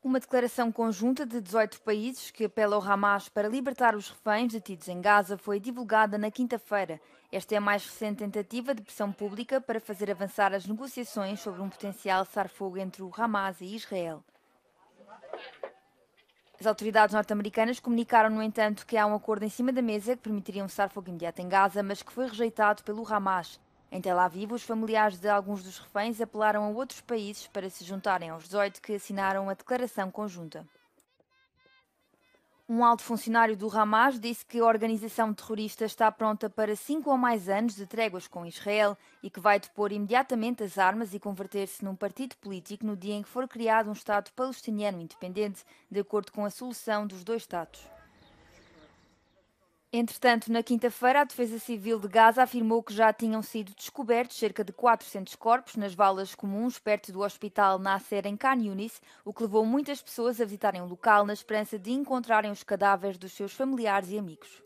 Uma declaração conjunta de 18 países que apela ao Hamas para libertar os reféns detidos em Gaza foi divulgada na quinta-feira. Esta é a mais recente tentativa de pressão pública para fazer avançar as negociações sobre um potencial sarfogo entre o Hamas e Israel. As autoridades norte-americanas comunicaram, no entanto, que há um acordo em cima da mesa que permitiria um sarfogo imediato em Gaza, mas que foi rejeitado pelo Hamas. Em Tel Aviv, os familiares de alguns dos reféns apelaram a outros países para se juntarem aos 18 que assinaram a declaração conjunta. Um alto funcionário do Hamas disse que a organização terrorista está pronta para cinco ou mais anos de tréguas com Israel e que vai depor imediatamente as armas e converter-se num partido político no dia em que for criado um Estado palestiniano independente, de acordo com a solução dos dois Estados. Entretanto, na quinta-feira, a Defesa Civil de Gaza afirmou que já tinham sido descobertos cerca de 400 corpos nas valas comuns perto do hospital Nasser em Khan Yunis, o que levou muitas pessoas a visitarem o local na esperança de encontrarem os cadáveres dos seus familiares e amigos.